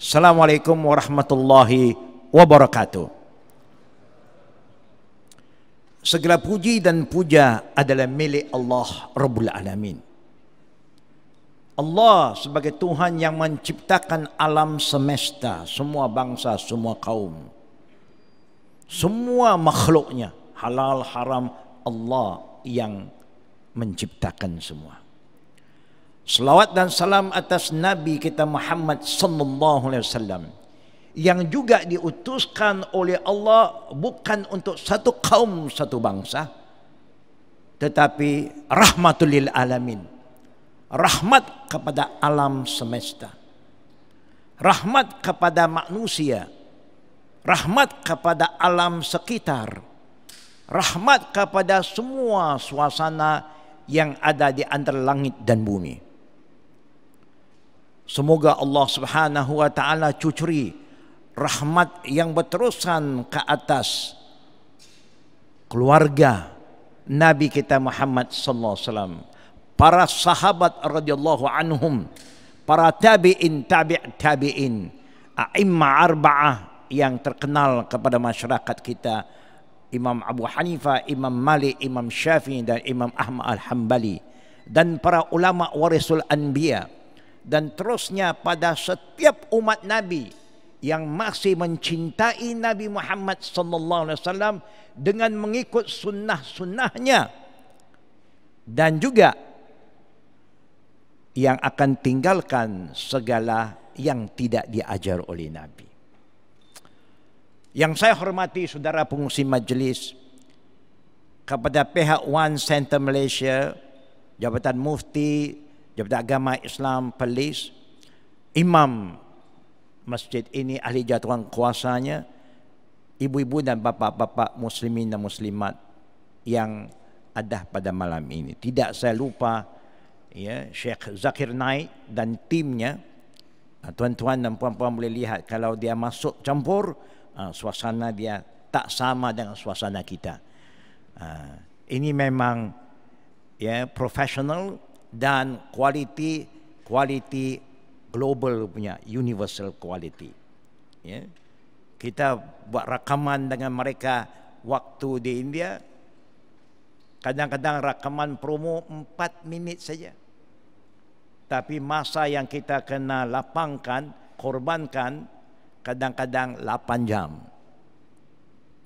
Assalamualaikum warahmatullahi wabarakatuh. Segala puji dan puja adalah milik Allah Rabbul Alamin. Allah sebagai Tuhan yang menciptakan alam semesta, semua bangsa, semua kaum. Semua makhluknya, halal, haram, Allah yang menciptakan semua. Selawat dan salam atas Nabi kita Muhammad sallallahu alaihi wasallam yang juga diutuskan oleh Allah bukan untuk satu kaum satu bangsa tetapi rahmatul lil alamin rahmat kepada alam semesta rahmat kepada manusia rahmat kepada alam sekitar rahmat kepada semua suasana yang ada di antara langit dan bumi Semoga Allah subhanahu wa ta'ala cucuri rahmat yang berterusan ke atas keluarga Nabi kita Muhammad sallallahu alaihi wasallam, para sahabat radhiyallahu anhum, para tabi'in tabi' tabi'in, a'imma arba'ah yang terkenal kepada masyarakat kita, Imam Abu Hanifah, Imam Malik, Imam Syafi'i dan Imam Ahmad Al-Hanbali dan para ulama warisul anbiya' dan terusnya pada setiap umat Nabi yang masih mencintai Nabi Muhammad sallallahu alaihi wasallam dengan mengikut sunnah sunnahnya dan juga yang akan tinggalkan segala yang tidak diajar oleh Nabi. Yang saya hormati saudara pengusi majlis kepada pihak One Center Malaysia, Jabatan Mufti daripada agama Islam Perlis imam masjid ini ahli jatuhan kuasanya ibu-ibu dan bapa-bapa muslimin dan muslimat yang ada pada malam ini tidak saya lupa ya Sheikh Zakir Naik dan timnya ah, tuan-tuan dan puan-puan boleh lihat kalau dia masuk campur ah, suasana dia tak sama dengan suasana kita ah, ini memang ya profesional dan quality quality global punya universal quality. Ya. Kita buat rakaman dengan mereka waktu di India. Kadang-kadang rakaman promo 4 minit saja. Tapi masa yang kita kena lapangkan, korbankan kadang-kadang 8 jam.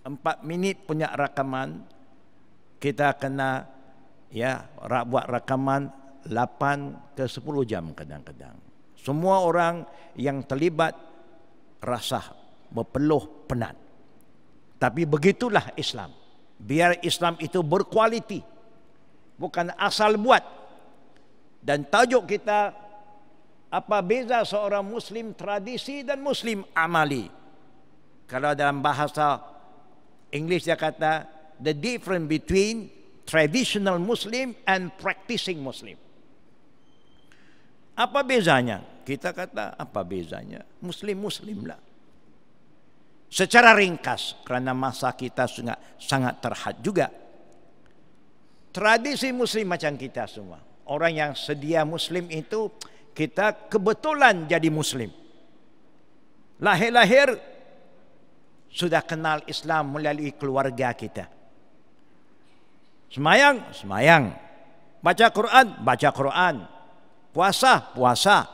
4 minit punya rakaman kita kena ya buat rakaman 8 ke 10 jam kadang-kadang. Semua orang yang terlibat rasa berpeluh penat. Tapi begitulah Islam. Biar Islam itu berkualiti. Bukan asal buat. Dan tajuk kita apa beza seorang Muslim tradisi dan Muslim amali. Kalau dalam bahasa Inggeris dia kata the difference between traditional Muslim and practicing Muslim. Apa bezanya? Kita kata apa bezanya? Muslim-Muslim lah. Secara ringkas, kerana masa kita sangat, sangat terhad juga. Tradisi Muslim macam kita semua. Orang yang sedia Muslim itu, kita kebetulan jadi Muslim. Lahir-lahir, sudah kenal Islam melalui keluarga kita. Semayang, semayang. Baca Quran, baca Quran puasa puasa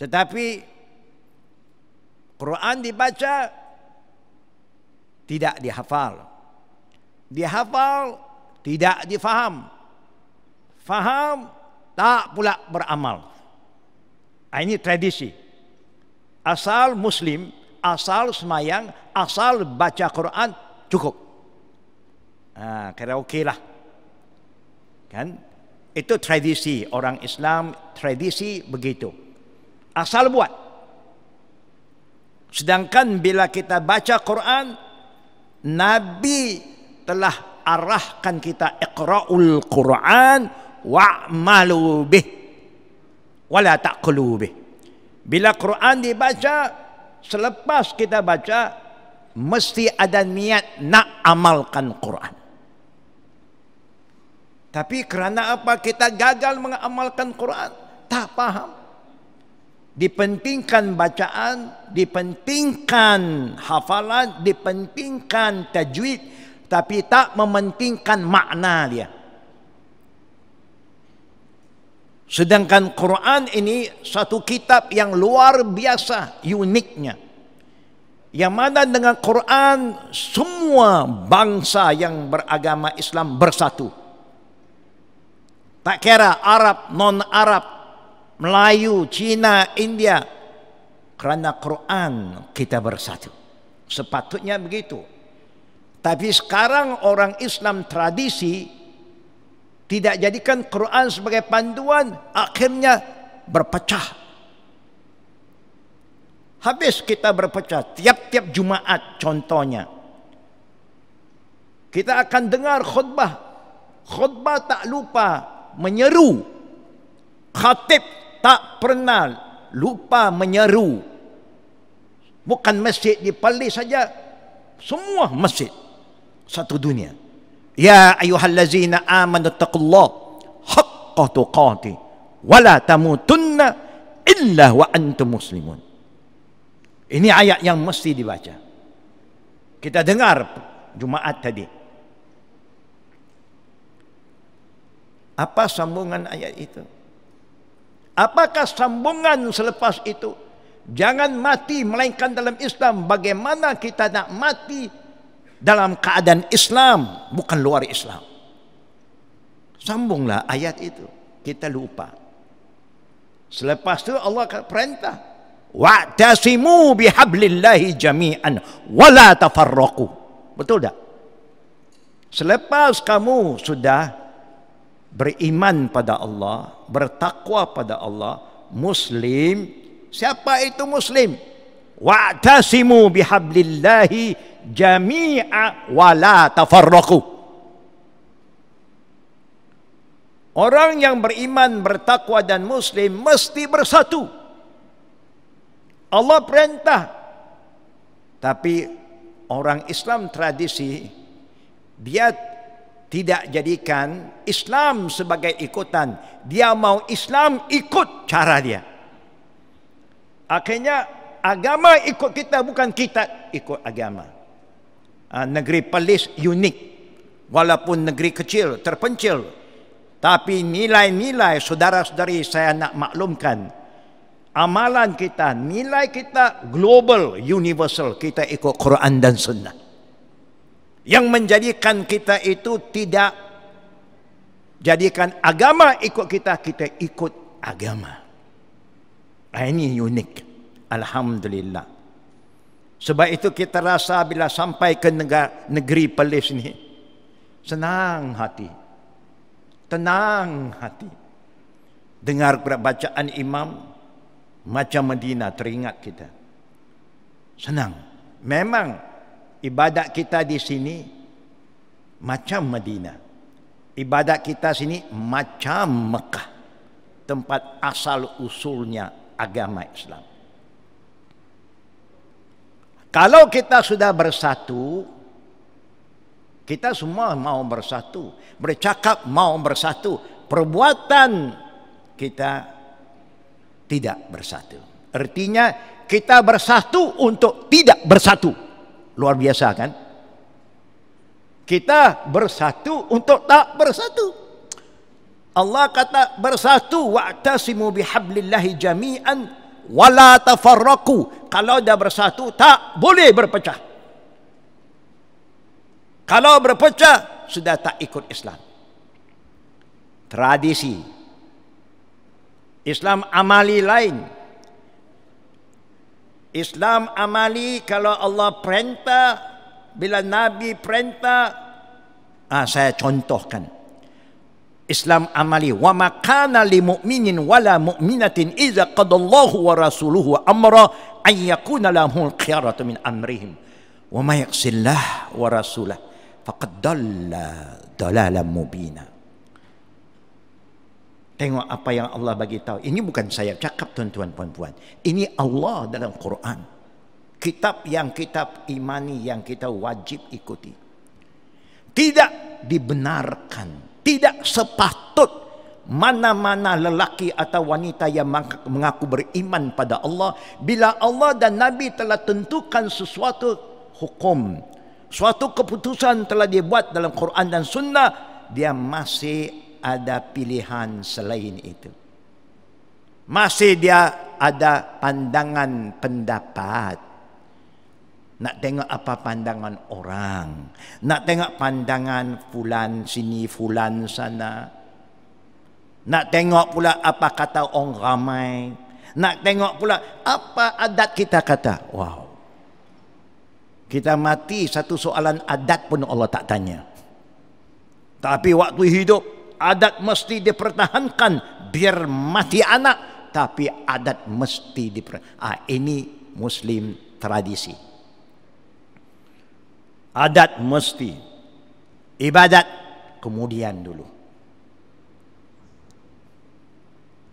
tetapi Quran dibaca tidak dihafal dihafal tidak difaham faham tak pula beramal ah, ini tradisi asal muslim asal semayang asal baca Quran cukup ah kira okeylah kan itu tradisi orang Islam, tradisi begitu. Asal buat. Sedangkan bila kita baca Quran, Nabi telah arahkan kita iqra'ul Quran wa'malu bih wala taqulu bih. Bila Quran dibaca, selepas kita baca mesti ada niat nak amalkan Quran. Tapi kerana apa kita gagal mengamalkan Quran? Tak faham. Dipentingkan bacaan, dipentingkan hafalan, dipentingkan tajwid, tapi tak mementingkan makna dia. Sedangkan Quran ini satu kitab yang luar biasa uniknya. Yang mana dengan Quran semua bangsa yang beragama Islam bersatu. Tak kira Arab, non-Arab, Melayu, Cina, India. Kerana Quran kita bersatu. Sepatutnya begitu. Tapi sekarang orang Islam tradisi tidak jadikan Quran sebagai panduan, akhirnya berpecah. Habis kita berpecah tiap-tiap Jumaat contohnya. Kita akan dengar khutbah. Khutbah tak lupa menyeru khatib tak pernah lupa menyeru bukan masjid di Palis saja semua masjid satu dunia ya ayyuhallazina amanu taqullah haqqa tuqati wala tamutunna illa wa antum muslimun ini ayat yang mesti dibaca kita dengar Jumaat tadi Apa sambungan ayat itu? Apakah sambungan selepas itu? Jangan mati melainkan dalam Islam. Bagaimana kita nak mati dalam keadaan Islam bukan luar Islam? Sambunglah ayat itu. Kita lupa. Selepas itu Allah perintah. Wa'tasimu bihablillahi jami'an wa la tafarraqu. Betul tak? Selepas kamu sudah beriman pada Allah, bertakwa pada Allah, muslim. Siapa itu muslim? Wa'tasimu bihablillahi jami'a wa la tafarraqu. Orang yang beriman, bertakwa dan muslim mesti bersatu. Allah perintah. Tapi orang Islam tradisi dia tidak jadikan Islam sebagai ikutan. Dia mau Islam ikut cara dia. Akhirnya agama ikut kita bukan kita ikut agama. Ha, negeri pelis unik. Walaupun negeri kecil, terpencil. Tapi nilai-nilai saudara-saudari saya nak maklumkan. Amalan kita, nilai kita global, universal. Kita ikut Quran dan Sunnah yang menjadikan kita itu tidak jadikan agama ikut kita kita ikut agama ini unik alhamdulillah sebab itu kita rasa bila sampai ke negara negeri Perlis ni senang hati tenang hati dengar bacaan imam macam Medina teringat kita senang memang ibadat kita di sini macam Madinah. Ibadat kita sini macam Mekah. Tempat asal usulnya agama Islam. Kalau kita sudah bersatu, kita semua mau bersatu, bercakap mau bersatu, perbuatan kita tidak bersatu. Artinya kita bersatu untuk tidak bersatu. Luar biasa kan? Kita bersatu untuk tak bersatu. Allah kata bersatu wa'tasimu bihablillahi jami'an wala tafarraqu. Kalau dah bersatu tak boleh berpecah. Kalau berpecah sudah tak ikut Islam. Tradisi Islam amali lain Islam amali kalau Allah perintah bila Nabi perintah ah, saya contohkan Islam amali wa makana li mu'minin wala mu'minatin iza qadallahu wa rasuluhu amra an yakuna lahum khiyaratu min amrihim wa may yaksillah wa rasulah faqad dalla dalalan mubinah Tengok apa yang Allah bagi tahu. Ini bukan saya cakap tuan-tuan puan-puan. Ini Allah dalam Quran. Kitab yang kita imani yang kita wajib ikuti. Tidak dibenarkan. Tidak sepatut mana-mana lelaki atau wanita yang mengaku beriman pada Allah bila Allah dan Nabi telah tentukan sesuatu hukum suatu keputusan telah dibuat dalam Quran dan Sunnah dia masih ada pilihan selain itu. Masih dia ada pandangan pendapat. Nak tengok apa pandangan orang. Nak tengok pandangan fulan sini, fulan sana. Nak tengok pula apa kata orang ramai. Nak tengok pula apa adat kita kata. Wow. Kita mati satu soalan adat pun Allah tak tanya. Tapi waktu hidup adat mesti dipertahankan biar mati anak tapi adat mesti dipertahankan ah, ini muslim tradisi adat mesti ibadat kemudian dulu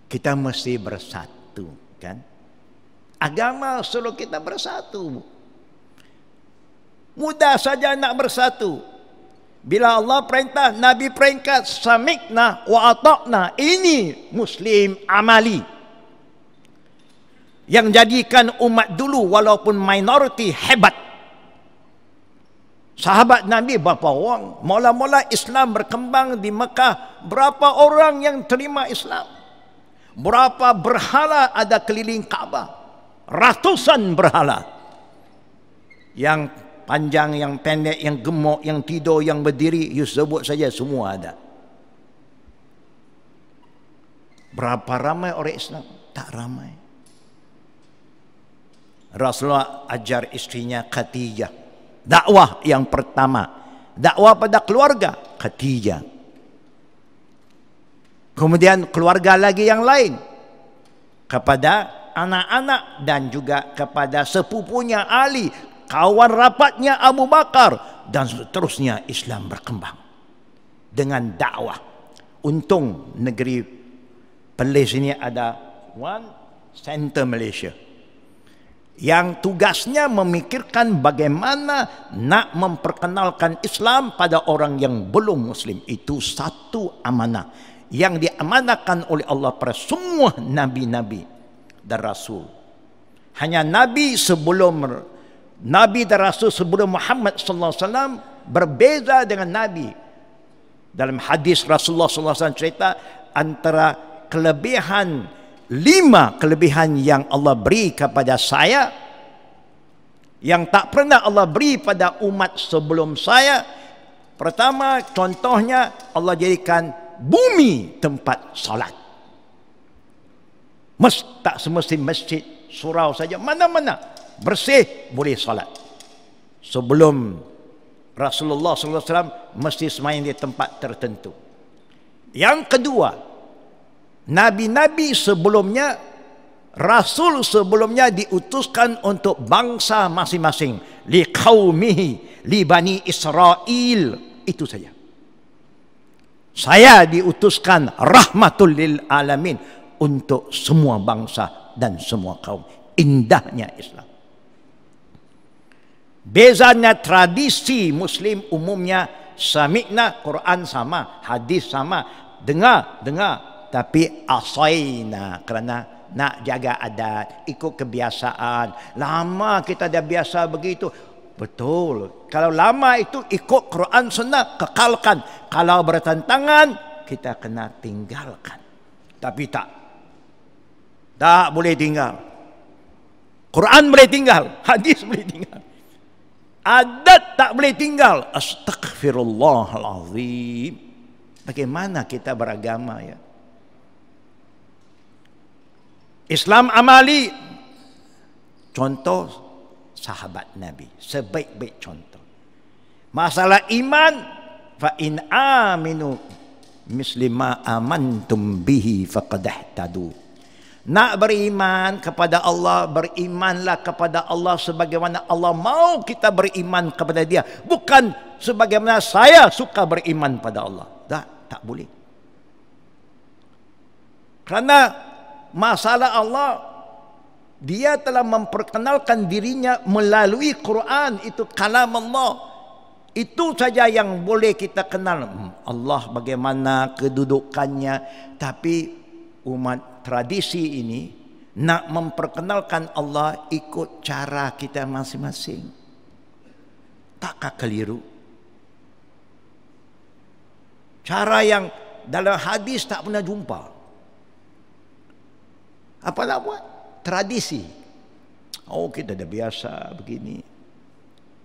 kita mesti bersatu kan agama suruh kita bersatu mudah saja nak bersatu bila Allah perintah Nabi peringkat samikna wa atokna ini Muslim amali yang jadikan umat dulu walaupun minoriti hebat. Sahabat Nabi berapa orang? Mula-mula Islam berkembang di Mekah. Berapa orang yang terima Islam? Berapa berhala ada keliling Kaabah? Ratusan berhala. Yang panjang yang pendek yang gemuk yang tidur yang berdiri you sebut saja semua ada berapa ramai orang Islam tak ramai Rasulullah ajar istrinya Khadijah dakwah yang pertama dakwah pada keluarga Khadijah kemudian keluarga lagi yang lain kepada anak-anak dan juga kepada sepupunya Ali kawan rapatnya Abu Bakar dan seterusnya Islam berkembang dengan dakwah. Untung negeri Perlis ini ada one center Malaysia yang tugasnya memikirkan bagaimana nak memperkenalkan Islam pada orang yang belum muslim itu satu amanah yang diamanahkan oleh Allah kepada semua nabi-nabi dan rasul hanya nabi sebelum Nabi dan Rasul sebelum Muhammad sallallahu alaihi wasallam berbeza dengan Nabi. Dalam hadis Rasulullah sallallahu alaihi wasallam cerita antara kelebihan lima kelebihan yang Allah beri kepada saya yang tak pernah Allah beri pada umat sebelum saya. Pertama contohnya Allah jadikan bumi tempat solat. Mas tak semestinya masjid, surau saja mana-mana bersih boleh solat. Sebelum Rasulullah SAW mesti semain di tempat tertentu. Yang kedua, Nabi-Nabi sebelumnya, Rasul sebelumnya diutuskan untuk bangsa masing-masing. Li qawmihi, li bani Israel. Itu saja. Saya diutuskan rahmatul lil alamin untuk semua bangsa dan semua kaum. Indahnya Islam. Bezanya tradisi Muslim umumnya sami'na Quran sama, hadis sama, dengar, dengar. Tapi asaina kerana nak jaga adat, ikut kebiasaan. Lama kita dah biasa begitu. Betul. Kalau lama itu ikut Quran sunnah, kekalkan. Kalau bertentangan, kita kena tinggalkan. Tapi tak. Tak boleh tinggal. Quran boleh tinggal. Hadis boleh tinggal. Adat tak boleh tinggal. Astaghfirullahalazim. Bagaimana kita beragama ya? Islam amali. Contoh sahabat Nabi, sebaik-baik contoh. Masalah iman fa aminu mislima amantum bihi faqad ihtadu. Nak beriman kepada Allah, berimanlah kepada Allah sebagaimana Allah mau kita beriman kepada dia. Bukan sebagaimana saya suka beriman pada Allah. Tak, tak boleh. Kerana masalah Allah, dia telah memperkenalkan dirinya melalui Quran. Itu kalam Allah. Itu saja yang boleh kita kenal. Hmm, Allah bagaimana kedudukannya. Tapi umat tradisi ini nak memperkenalkan Allah ikut cara kita masing-masing. Takkah keliru? Cara yang dalam hadis tak pernah jumpa. Apa nak buat? Tradisi. Oh kita dah biasa begini.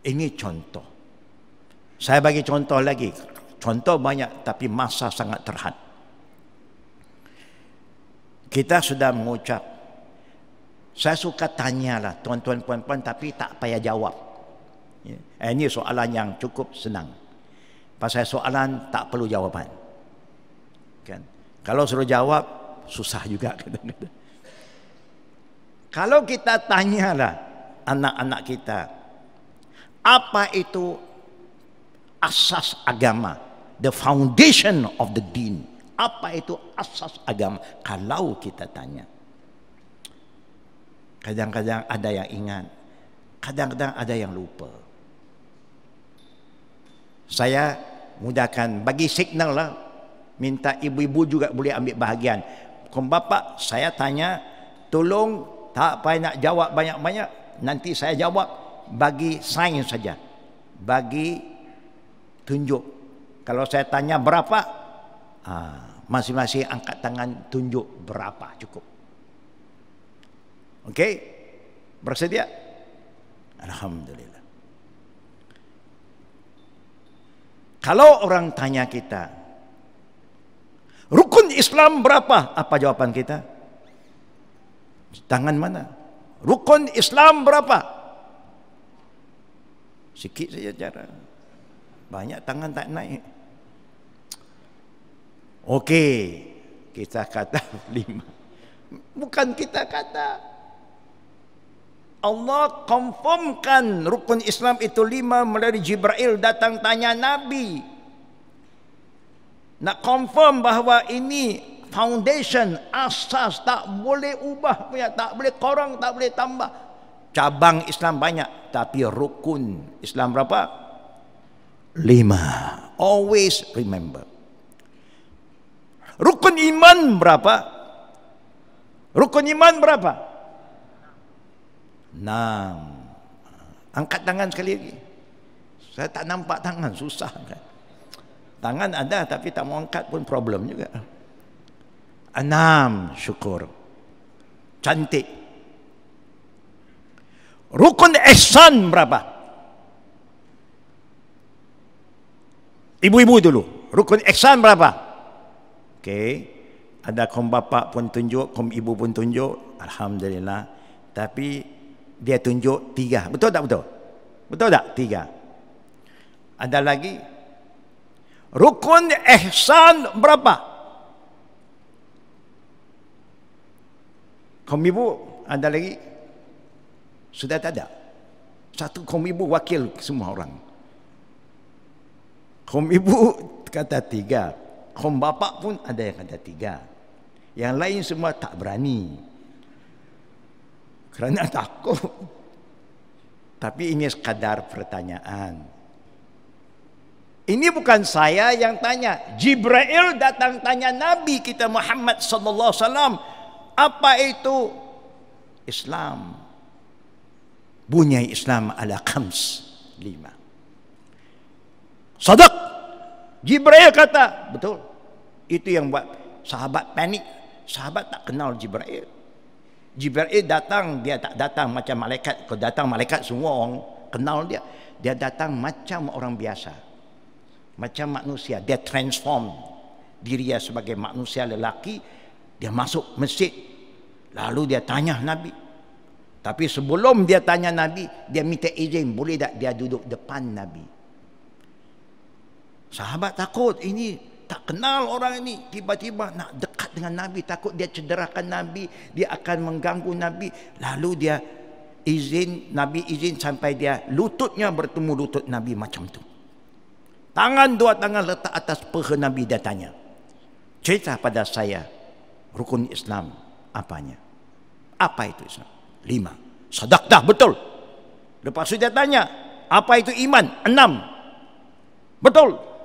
Ini contoh. Saya bagi contoh lagi. Contoh banyak tapi masa sangat terhad kita sudah mengucap saya suka tanyalah tuan-tuan puan-puan tapi tak payah jawab ya. eh, ini soalan yang cukup senang pasal soalan tak perlu jawapan kan kalau suruh jawab susah juga kalau kita tanyalah anak-anak kita apa itu asas agama the foundation of the deen apa itu asas agama kalau kita tanya kadang-kadang ada yang ingat kadang-kadang ada yang lupa saya mudahkan bagi signal lah minta ibu-ibu juga boleh ambil bahagian kaum bapa saya tanya tolong tak payah nak jawab banyak-banyak nanti saya jawab bagi sign saja bagi tunjuk kalau saya tanya berapa Ah, masing-masing angkat tangan tunjuk berapa cukup. Okey? Bersedia? Alhamdulillah. Kalau orang tanya kita, rukun Islam berapa? Apa jawapan kita? Tangan mana? Rukun Islam berapa? Sikit saja jarak. Banyak tangan tak naik. Okey. Kita kata lima. Bukan kita kata. Allah konfirmkan rukun Islam itu lima melalui Jibril datang tanya Nabi. Nak confirm bahawa ini foundation asas tak boleh ubah punya tak boleh korang tak boleh tambah cabang Islam banyak tapi rukun Islam berapa lima always remember Rukun iman berapa? Rukun iman berapa? Enam. Angkat tangan sekali lagi. Saya tak nampak tangan, susah. Kan? Tangan ada tapi tak mau angkat pun problem juga. Enam syukur. Cantik. Rukun ihsan berapa? Ibu-ibu dulu. Rukun ihsan berapa? Berapa? Okey. Ada kaum bapa pun tunjuk, kaum ibu pun tunjuk. Alhamdulillah. Tapi dia tunjuk tiga. Betul tak betul? Betul tak? Tiga. Ada lagi. Rukun ihsan berapa? Kaum ibu ada lagi? Sudah tak ada. Satu kaum ibu wakil semua orang. Kaum ibu kata tiga kaum bapak pun ada yang ada tiga. Yang lain semua tak berani. Kerana takut. Tapi ini sekadar pertanyaan. Ini bukan saya yang tanya. Jibril datang tanya Nabi kita Muhammad sallallahu alaihi wasallam, apa itu Islam? Bunyai Islam ala khams lima. Sadaq Jibril kata, betul. Itu yang buat sahabat panik. Sahabat tak kenal Jibril. Jibril datang, dia tak datang macam malaikat. Kalau datang malaikat semua orang kenal dia. Dia datang macam orang biasa. Macam manusia. Dia transform diri dia sebagai manusia lelaki. Dia masuk masjid. Lalu dia tanya Nabi. Tapi sebelum dia tanya Nabi, dia minta izin. Boleh tak dia duduk depan Nabi? Sahabat takut ini tak kenal orang ini tiba-tiba nak dekat dengan Nabi takut dia cederakan Nabi dia akan mengganggu Nabi lalu dia izin Nabi izin sampai dia lututnya bertemu lutut Nabi macam tu tangan dua tangan letak atas peha Nabi dia tanya cerita pada saya rukun Islam apanya apa itu Islam lima sedekah betul lepas itu dia tanya apa itu iman enam betul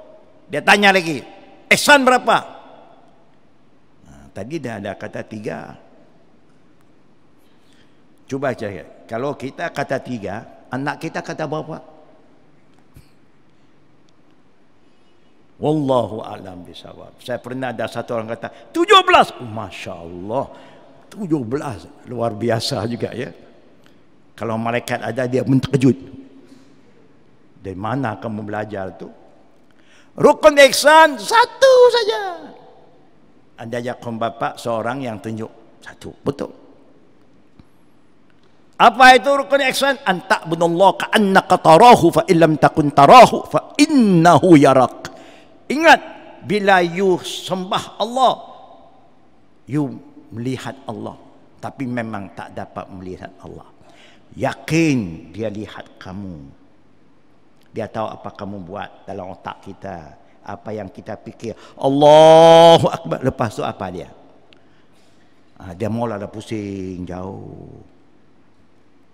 dia tanya lagi, ihsan eh, berapa? Nah, ha, tadi dah ada kata tiga. Cuba cari. Kalau kita kata tiga, anak kita kata berapa? Wallahu alam bisawab. Saya pernah ada satu orang kata, 17. Oh, Masya Allah. 17. Luar biasa juga ya. Kalau malaikat ada, dia menterkejut. Dari mana kamu belajar tu? Rukun ihsan satu saja. Ada yakum bapak seorang yang tunjuk satu. Betul. Apa itu rukun ihsan? Antak bunullah ka annaka tarahu fa illam takun tarahu fa innahu yarak. Ingat bila you sembah Allah you melihat Allah tapi memang tak dapat melihat Allah. Yakin dia lihat kamu dia tahu apa kamu buat dalam otak kita apa yang kita fikir Allahu akbar lepas tu apa dia ah, dia mula dah pusing jauh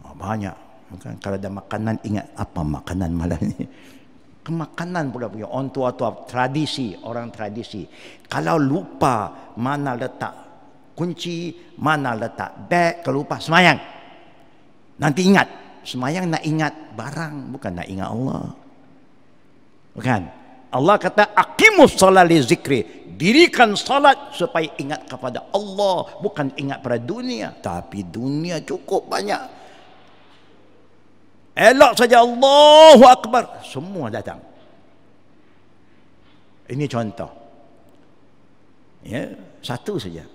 ah, banyak kan kalau ada makanan ingat apa makanan malam ni kemakanan pula punya orang tua tua tradisi orang tradisi kalau lupa mana letak kunci mana letak beg kalau lupa semayang nanti ingat Semayang nak ingat barang, bukan nak ingat Allah. Bukan. Allah kata, Akimus salat li zikri. Dirikan salat supaya ingat kepada Allah. Bukan ingat pada dunia. Tapi dunia cukup banyak. Elok saja Allahu Akbar. Semua datang. Ini contoh. Ya, satu saja.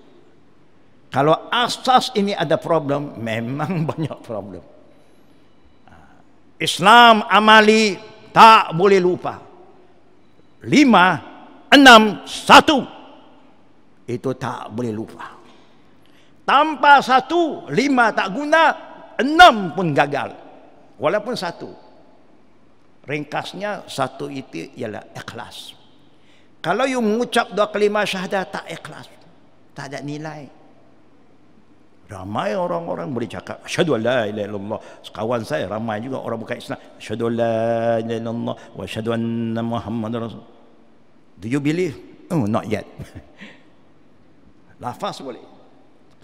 Kalau asas ini ada problem, memang banyak problem. Islam amali tak boleh lupa. Lima, enam, satu. Itu tak boleh lupa. Tanpa satu, lima tak guna, enam pun gagal. Walaupun satu. Ringkasnya satu itu ialah ikhlas. Kalau you mengucap dua kelima syahadah tak ikhlas. Tak ada nilai. Ramai orang-orang boleh cakap asyhadu alla ilaha illallah. Sekawan saya ramai juga orang bukan Islam. Asyhadu alla ilaha illallah wa asyhadu anna Muhammadar rasul. Do you believe? Oh, not yet. Lafaz boleh.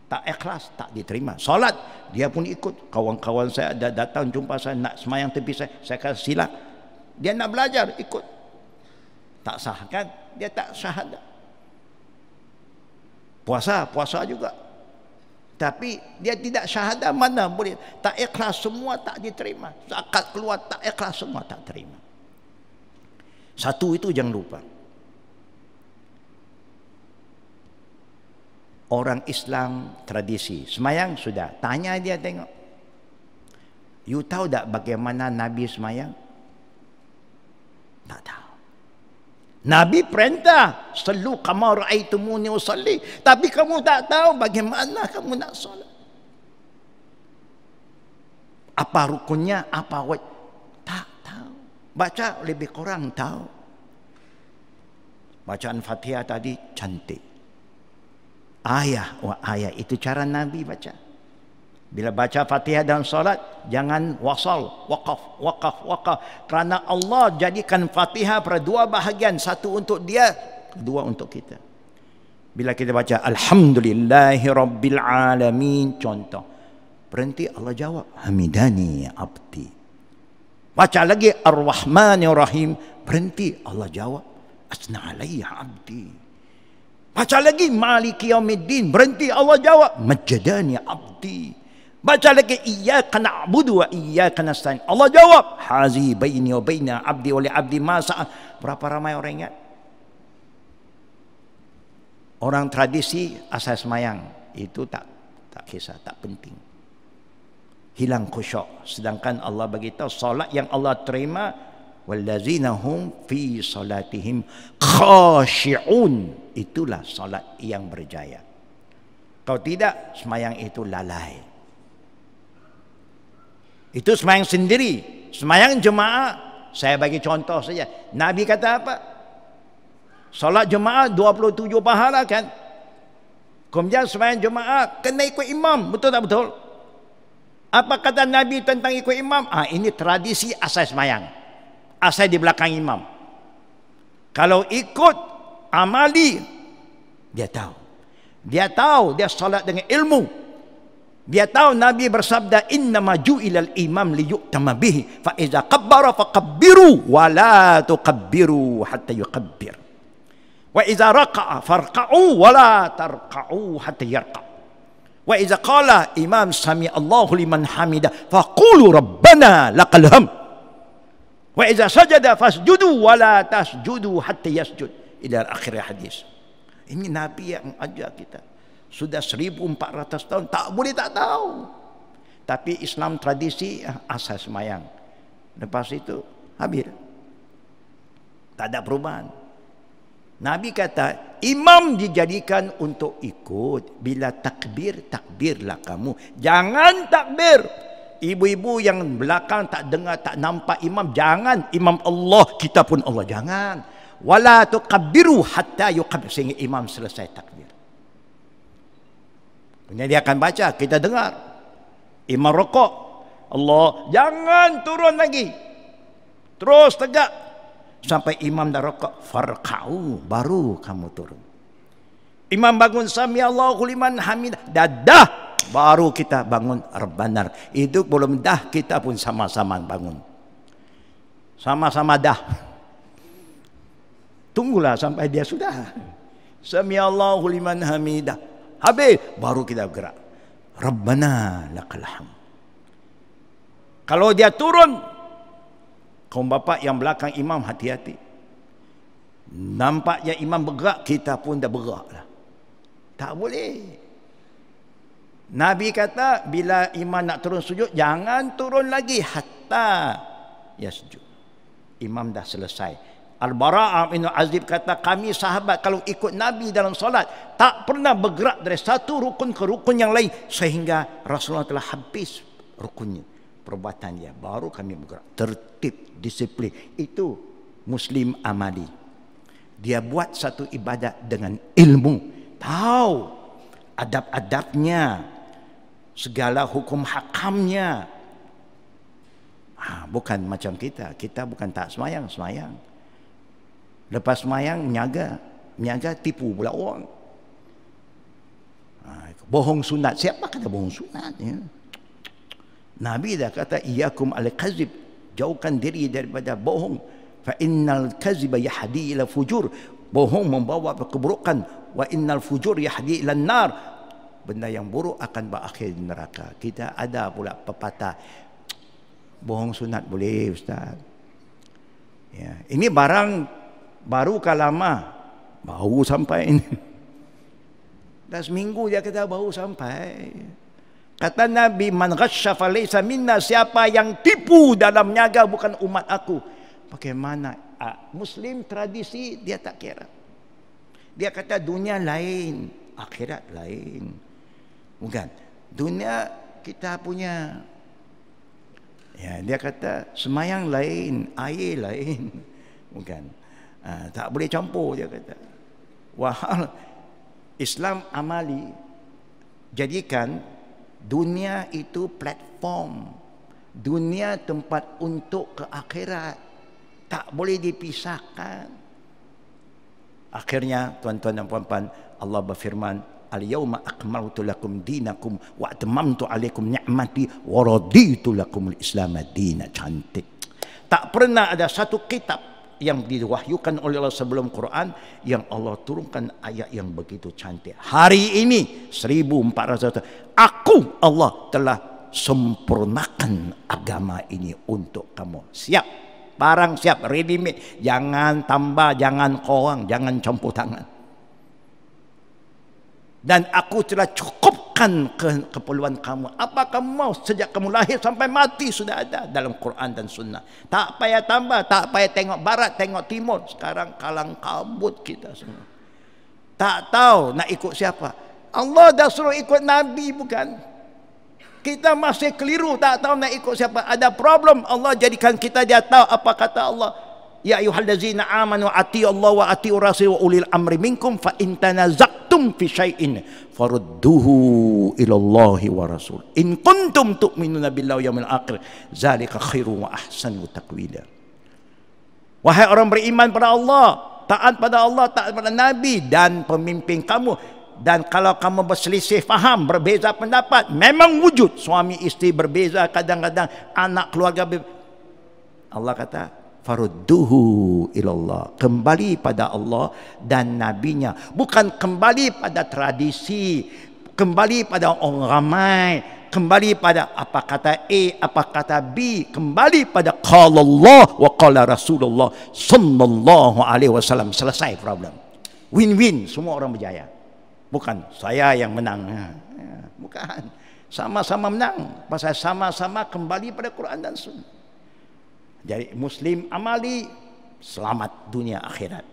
Tak ikhlas, tak diterima. Solat, dia pun ikut. Kawan-kawan saya ada datang jumpa saya, nak semayang tepi saya, saya kata sila. Dia nak belajar, ikut. Tak sahkan Dia tak syahadah. Puasa, puasa juga. Tapi dia tidak syahadah mana boleh. Tak ikhlas semua tak diterima. Zakat keluar tak ikhlas semua tak terima. Satu itu jangan lupa. Orang Islam tradisi. Semayang sudah. Tanya dia tengok. You tahu tak bagaimana Nabi semayang? Tak tahu. Nabi perintah kamu selu kama raaitumuni usalli tapi kamu tak tahu bagaimana kamu nak solat. Apa rukunnya? Apa wajib? Tak tahu. Baca lebih kurang tahu. Bacaan Fatihah tadi cantik. Ayah wa ayah itu cara Nabi baca. Bila baca fatihah dalam solat, jangan wasal, wakaf, wakaf, wakaf. Kerana Allah jadikan fatihah pada dua bahagian. Satu untuk dia, dua untuk kita. Bila kita baca, Alhamdulillahirrabbilalamin, contoh. Berhenti, Allah jawab, Hamidani abdi. Baca lagi, ar rahim, Berhenti, Allah jawab, Asna'alayya abdi. Baca lagi, Maliki yaumiddin. Berhenti, Allah jawab, Majadani abdi. Baca lagi iya iyyaka na'budu iya kena nasta'in. Allah jawab, hazi baini wa baina abdi oleh abdi masa. Berapa ramai orang ingat? Orang tradisi asal semayang itu tak tak kisah, tak penting. Hilang khusyuk. Sedangkan Allah bagi tahu solat yang Allah terima wallazina hum fi salatihim khashi'un. Itulah solat yang berjaya. Kalau tidak semayang itu lalai. Itu semayang sendiri. Semayang jemaah. Saya bagi contoh saja. Nabi kata apa? Salat jemaah 27 pahala kan? Kemudian semayang jemaah kena ikut imam. Betul tak betul? Apa kata Nabi tentang ikut imam? Ah ini tradisi asal semayang. Asal di belakang imam. Kalau ikut amali, dia tahu. Dia tahu dia salat dengan ilmu. Dia tahu Nabi bersabda inna maju ilal imam liyuk tamabih fa iza kabbara fa kabiru, wala tuqabbiru hatta yuqabbir wa iza raka'a farqa'u wala tarqa'u hatta yarqa' wa iza qala imam sami Allahu liman hamida fa qulu rabbana laqal ham wa iza sajada fasjudu wala tasjudu hatta yasjud ila akhir hadis ini nabi yang ajar kita sudah 1400 tahun tak boleh tak tahu tapi Islam tradisi ah, asas mayang lepas itu habis tak ada perubahan Nabi kata imam dijadikan untuk ikut bila takbir takbirlah kamu jangan takbir ibu-ibu yang belakang tak dengar tak nampak imam jangan imam Allah kita pun Allah jangan wala tuqabbiru hatta yuqabbir sehingga imam selesai takbir jadi akan baca, kita dengar. Imam rokok. Allah, jangan turun lagi. Terus tegak. Sampai imam dah rokok. Farqa'u, baru kamu turun. Imam bangun, sami Allah kuliman hamid. Dadah, baru kita bangun. Rebanar, itu belum dah, kita pun sama-sama bangun. Sama-sama dah. Tunggulah sampai dia sudah. Sami Allahu liman hamidah. Habis baru kita bergerak. Rabbana laqal hamd. Kalau dia turun kaum bapa yang belakang imam hati-hati. Nampaknya imam bergerak kita pun dah bergeraklah. Tak boleh. Nabi kata bila imam nak turun sujud jangan turun lagi hatta ya sujud. Imam dah selesai. Al-Bara'ah bin Azib kata kami sahabat kalau ikut Nabi dalam solat tak pernah bergerak dari satu rukun ke rukun yang lain sehingga Rasulullah telah habis rukunnya perbuatan dia baru kami bergerak tertib disiplin itu muslim amali dia buat satu ibadat dengan ilmu tahu adab-adabnya segala hukum hakamnya ha, bukan macam kita kita bukan tak semayang semayang Lepas semayang menyaga. Menyaga tipu pula orang. Ha, bohong sunat. Siapa kata bohong sunat? Ya? Nabi dah kata, Iyakum al-kazib. Jauhkan diri daripada bohong. Fa innal kaziba yahdi ila fujur. Bohong membawa keburukan. Wa innal fujur yahdi ila nar. Benda yang buruk akan berakhir di neraka. Kita ada pula pepatah. Bohong sunat boleh Ustaz. Ya. Ini barang Baru kalama bau sampai ini. Dah seminggu dia kata bau sampai. Kata Nabi man ghasyafa laysa minna siapa yang tipu dalam nyaga bukan umat aku. Bagaimana ah, Muslim tradisi dia tak kira. Dia kata dunia lain, akhirat lain. Bukan. Dunia kita punya Ya, dia kata semayang lain, air lain. Bukan. Ha, tak boleh campur dia kata. Wahal Islam amali jadikan dunia itu platform. Dunia tempat untuk ke akhirat. Tak boleh dipisahkan. Akhirnya tuan-tuan dan puan-puan Allah berfirman Al-yawma akmaltu lakum dinakum wa atmamtu alaikum ni'mati wa raditu lakum al-islam dinan cantik. Tak pernah ada satu kitab yang diwahyukan oleh Allah sebelum Quran yang Allah turunkan ayat yang begitu cantik. Hari ini 1400 aku Allah telah sempurnakan agama ini untuk kamu. Siap. Barang siap ready made. Jangan tambah, jangan kurang, jangan campur tangan. Dan aku telah cukup Katakan ke keperluan kamu. Apa kamu mahu sejak kamu lahir sampai mati sudah ada dalam Quran dan Sunnah. Tak payah tambah, tak payah tengok barat, tengok timur. Sekarang kalang kabut kita semua. Tak tahu nak ikut siapa. Allah dah suruh ikut Nabi bukan? Kita masih keliru tak tahu nak ikut siapa. Ada problem Allah jadikan kita dia tahu apa kata Allah. Ya Ayuhal ayuhallazina amanu Ati Allah wa Ati Urasi wa ulil amri minkum fa intanazaktum kuntum fi syai'in farudduhu ila Allahi wa rasul in kuntum tu'minuna billahi yaumil akhir zalika khairu wa ahsanu taqwila wahai orang beriman pada Allah taat pada Allah taat pada nabi dan pemimpin kamu dan kalau kamu berselisih faham berbeza pendapat memang wujud suami isteri berbeza kadang-kadang anak keluarga Allah kata farudduhu ilallah kembali pada Allah dan Nabi-Nya bukan kembali pada tradisi kembali pada orang ramai kembali pada apa kata A apa kata B kembali pada qala Allah wa qala Rasulullah sallallahu alaihi wasallam selesai problem win-win semua orang berjaya bukan saya yang menang ha, ha, bukan sama-sama menang pasal sama-sama kembali pada Quran dan sunnah jadi Muslim amali selamat dunia akhirat.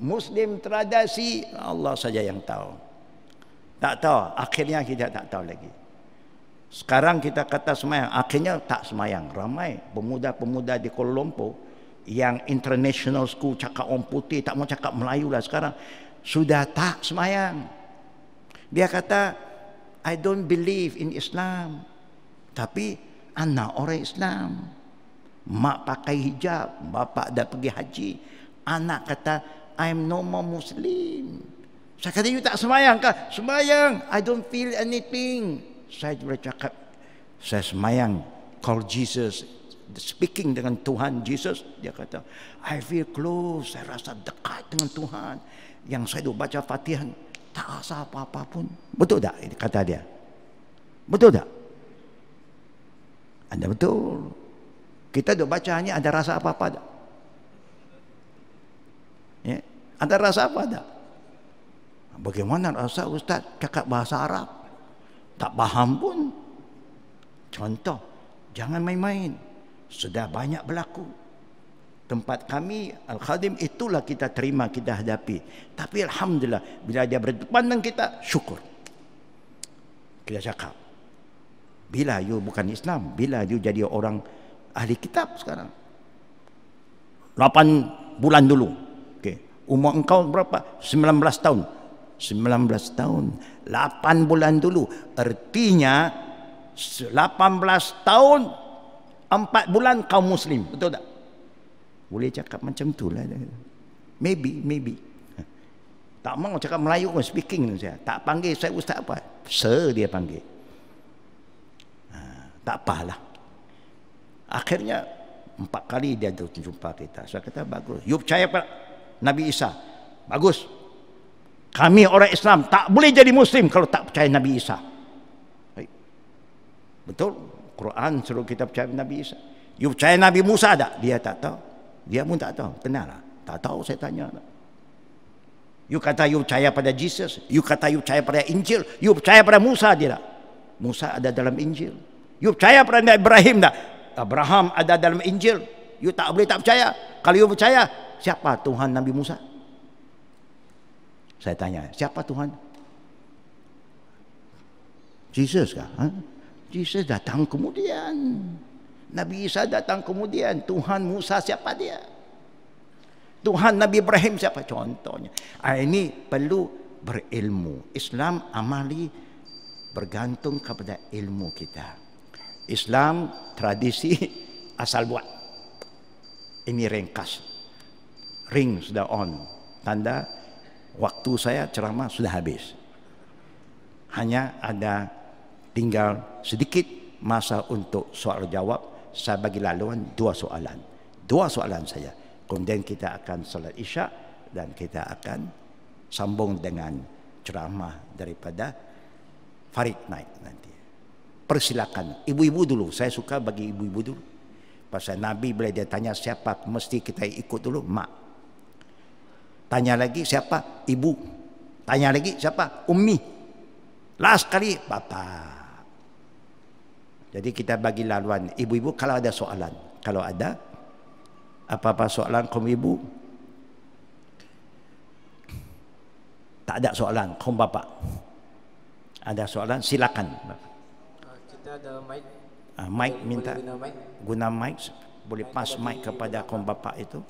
Muslim tradisi Allah saja yang tahu. Tak tahu akhirnya kita tak tahu lagi. Sekarang kita kata semayang akhirnya tak semayang. Ramai pemuda-pemuda di Kuala Lumpur yang international school cakap orang putih tak mau cakap Melayu lah sekarang sudah tak semayang. Dia kata I don't believe in Islam. Tapi anak orang Islam. Mak pakai hijab, bapak dah pergi haji. Anak kata, I'm no more Muslim. Saya kata, you tak semayang ke? Semayang, I don't feel anything. Saya bercakap, saya semayang, call Jesus, speaking dengan Tuhan Jesus. Dia kata, I feel close, saya rasa dekat dengan Tuhan. Yang saya dulu baca fatihan, tak rasa apa-apa pun. Betul tak? Kata dia. Betul tak? Anda betul. Betul. Kita duk baca hanya ada rasa apa-apa tak? Ya? Ada rasa apa tak? Bagaimana rasa Ustaz cakap bahasa Arab? Tak paham pun. Contoh, jangan main-main. Sudah banyak berlaku. Tempat kami, Al-Khadim, itulah kita terima, kita hadapi. Tapi Alhamdulillah, bila dia berdepan dengan kita, syukur. Kita cakap, bila you bukan Islam, bila you jadi orang ahli kitab sekarang. 8 bulan dulu. Okey. Umur engkau berapa? 19 tahun. 19 tahun. 8 bulan dulu. Artinya 18 tahun 4 bulan kau muslim, betul tak? Boleh cakap macam itulah. Maybe, maybe. Tak mau cakap Melayu pun speaking saya. Tak panggil saya ustaz apa? Sir dia panggil. Ha, tak apalah. Akhirnya empat kali dia jumpa kita. Saya kata bagus. Yuk percaya pak Nabi Isa? Bagus. Kami orang Islam tak boleh jadi Muslim kalau tak percaya Nabi Isa. Betul. Quran suruh kita percaya Nabi Isa. Yuk percaya Nabi Musa tak? Dia tak tahu. Dia pun tak tahu. Kenal Tak tahu saya tanya. You kata you percaya pada Jesus. You kata you percaya pada Injil. You percaya pada Musa dia tak? Musa ada dalam Injil. You percaya pada Ibrahim tak? Abraham ada dalam Injil. You tak boleh tak percaya. Kalau you percaya, siapa Tuhan Nabi Musa? Saya tanya, siapa Tuhan? Jesus kah? Ha? Jesus datang kemudian. Nabi Isa datang kemudian. Tuhan Musa siapa dia? Tuhan Nabi Ibrahim siapa? Contohnya. Ah, ini perlu berilmu. Islam amali bergantung kepada ilmu kita. Islam tradisi asal buat. Ini ringkas. Ring sudah on. Tanda waktu saya ceramah sudah habis. Hanya ada tinggal sedikit masa untuk soal jawab. Saya bagi laluan dua soalan. Dua soalan saya. Kemudian kita akan salat isyak dan kita akan sambung dengan ceramah daripada Farid Naik nanti persilakan ibu-ibu dulu saya suka bagi ibu-ibu dulu pasal nabi boleh dia tanya siapa mesti kita ikut dulu mak tanya lagi siapa ibu tanya lagi siapa ummi last kali bapa jadi kita bagi laluan ibu-ibu kalau ada soalan kalau ada apa-apa soalan kaum ibu tak ada soalan kaum bapa ada soalan silakan bapak kita ada mic. Ah, uh, mic minta. guna mic. Guna mic. Boleh mic pass mic kepada bapa. kaum bapa itu.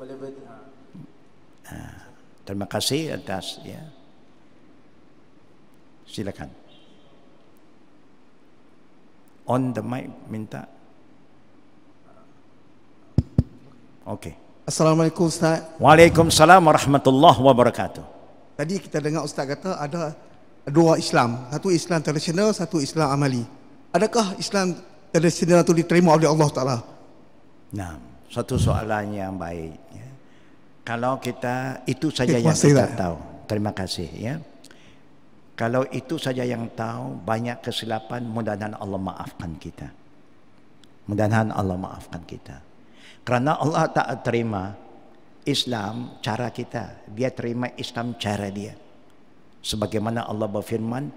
Uh, terima kasih atas ya. Silakan. On the mic minta. Okey. Assalamualaikum Ustaz. Waalaikumsalam warahmatullahi wabarakatuh. Tadi kita dengar Ustaz kata ada dua Islam. Satu Islam tradisional, satu Islam amali. Adakah Islam tradisional itu diterima oleh Allah Ta'ala? Nah, satu soalan yang baik. Ya. Kalau kita, itu saja eh, yang kita lah. tahu. Terima kasih. Ya. Kalau itu saja yang tahu, banyak kesilapan, mudah-mudahan Allah maafkan kita. Mudah-mudahan Allah maafkan kita. Kerana Allah tak terima Islam cara kita. Dia terima Islam cara dia. Sebagaimana Allah berfirman,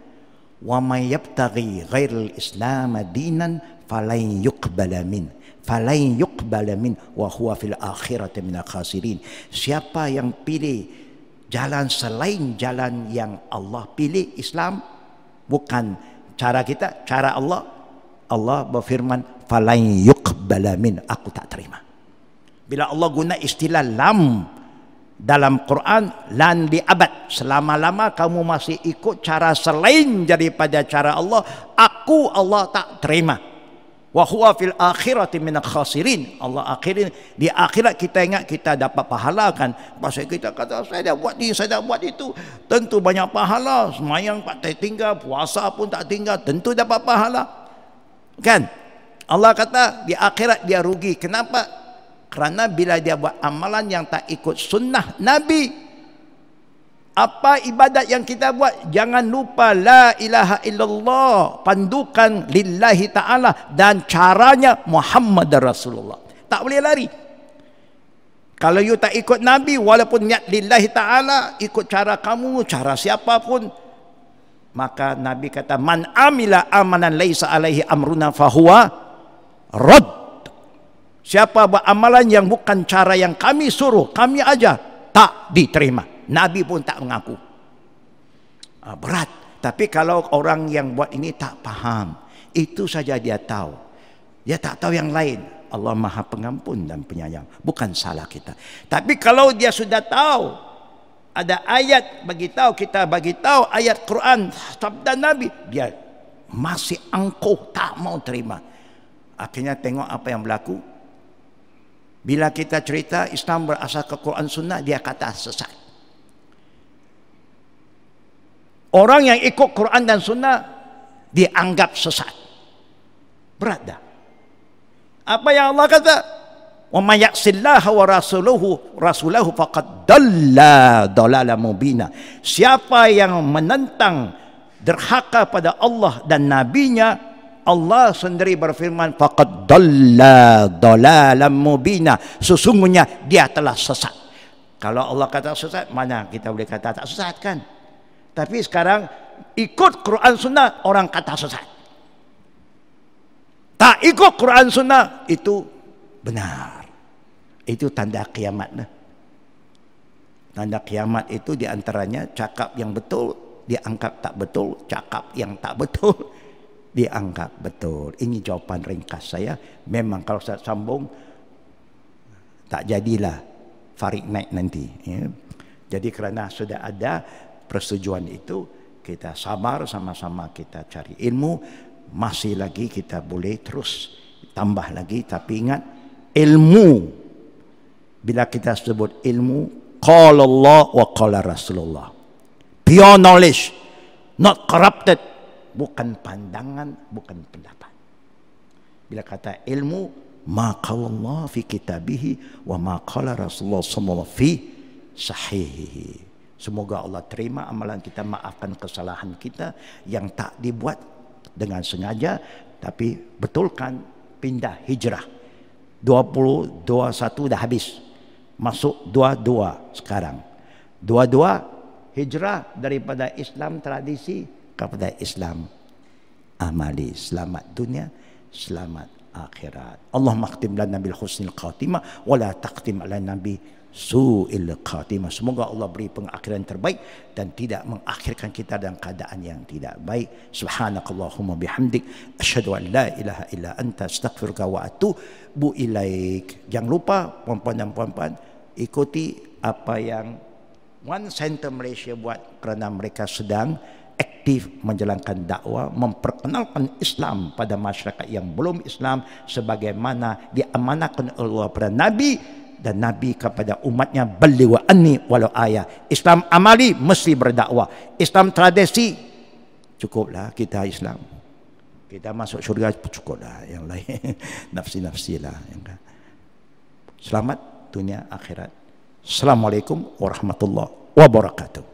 wa may yabtaghi ghairal islam dinan falain yuqbala min falain yuqbala min wa huwa fil akhirati min khasirin siapa yang pilih jalan selain jalan yang Allah pilih Islam bukan cara kita cara Allah Allah berfirman falain yuqbala min aku tak terima bila Allah guna istilah lam dalam Quran lan di abad selama-lama kamu masih ikut cara selain daripada cara Allah aku Allah tak terima wa huwa fil akhirati min khasirin Allah akhirin di akhirat kita ingat kita dapat pahala kan pasal kita kata saya dah buat ni saya dah buat itu tentu banyak pahala semayang tak tinggal puasa pun tak tinggal tentu dapat pahala kan Allah kata di akhirat dia rugi kenapa kerana bila dia buat amalan yang tak ikut sunnah Nabi. Apa ibadat yang kita buat? Jangan lupa la ilaha illallah. Pandukan lillahi ta'ala. Dan caranya Muhammad Rasulullah. Tak boleh lari. Kalau you tak ikut Nabi, walaupun niat lillahi ta'ala, ikut cara kamu, cara siapapun, maka Nabi kata, Man amila amanan laisa alaihi amruna fahuwa, rod Siapa amalan yang bukan cara yang kami suruh, kami ajar, tak diterima. Nabi pun tak mengaku. Ah, berat. Tapi kalau orang yang buat ini tak paham itu saja dia tahu. Dia tak tahu yang lain. Allah maha pengampun dan penyayang. Bukan salah kita. Tapi kalau dia sudah tahu, ada ayat bagi tahu kita bagi tahu ayat Quran sabda Nabi dia masih angkuh tak mau terima akhirnya tengok apa yang berlaku bila kita cerita Islam berasal ke Quran Sunnah, dia kata sesat. Orang yang ikut Quran dan Sunnah dianggap sesat. Berat dah. Apa yang Allah kata? Wa may yaksillaha wa rasuluhu rasulahu faqad dalla dalala mubina. Siapa yang menentang derhaka pada Allah dan Nabi-Nya? Allah sendiri berfirman faqad dalla dalalam mubina sesungguhnya dia telah sesat kalau Allah kata sesat mana kita boleh kata tak sesat kan tapi sekarang ikut Quran sunnah orang kata sesat tak ikut Quran sunnah itu benar itu tanda kiamat tanda kiamat itu diantaranya cakap yang betul dianggap tak betul cakap yang tak betul dianggap betul. Ini jawapan ringkas saya. Memang kalau saya sambung tak jadilah Farid naik nanti. Ya. Jadi kerana sudah ada persetujuan itu, kita sabar sama-sama kita cari ilmu. Masih lagi kita boleh terus tambah lagi. Tapi ingat ilmu. Bila kita sebut ilmu, Qala Allah wa Qala Rasulullah. Pure knowledge, not corrupted bukan pandangan, bukan pendapat. Bila kata ilmu, maka Allah fi kitabihi wa ma qala Rasulullah sallallahu fi sahihi. Semoga Allah terima amalan kita, maafkan kesalahan kita yang tak dibuat dengan sengaja tapi betulkan pindah hijrah. 2021 dah habis. Masuk 22 sekarang. 22 hijrah daripada Islam tradisi kepada Islam amali selamat dunia selamat akhirat Allah makhtim lana bil husnil khatimah wala taqtim ala nabi su'il khatimah semoga Allah beri pengakhiran terbaik dan tidak mengakhirkan kita dalam keadaan yang tidak baik subhanakallahumma bihamdik asyhadu an la ilaha illa anta astaghfiruka wa atubu ilaik jangan lupa puan-puan dan puan-puan ikuti apa yang One Center Malaysia buat kerana mereka sedang aktif menjalankan dakwah, memperkenalkan Islam pada masyarakat yang belum Islam sebagaimana diamanahkan Allah kepada Nabi dan Nabi kepada umatnya beliwa ani walau ayah. Islam amali mesti berdakwah. Islam tradisi cukuplah kita Islam. Kita masuk syurga cukuplah yang lain nafsi-nafsi lah. Ya kan? Selamat dunia akhirat. Assalamualaikum warahmatullahi wabarakatuh.